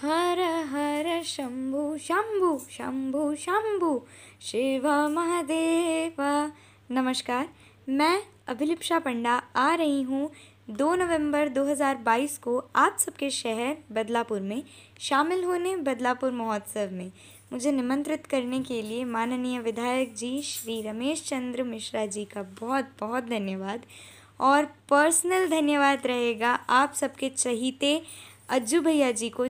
हर हर शंभु शंभु शंभु शंभु शिव महादेव नमस्कार मैं अभिलिप्सा पंडा आ रही हूँ 2 नवंबर 2022 को आप सबके शहर बदलापुर में शामिल होने बदलापुर महोत्सव में मुझे निमंत्रित करने के लिए माननीय विधायक जी श्री रमेश चंद्र मिश्रा जी का बहुत बहुत धन्यवाद और पर्सनल धन्यवाद रहेगा आप सबके चहीते अज्जू भैया जी को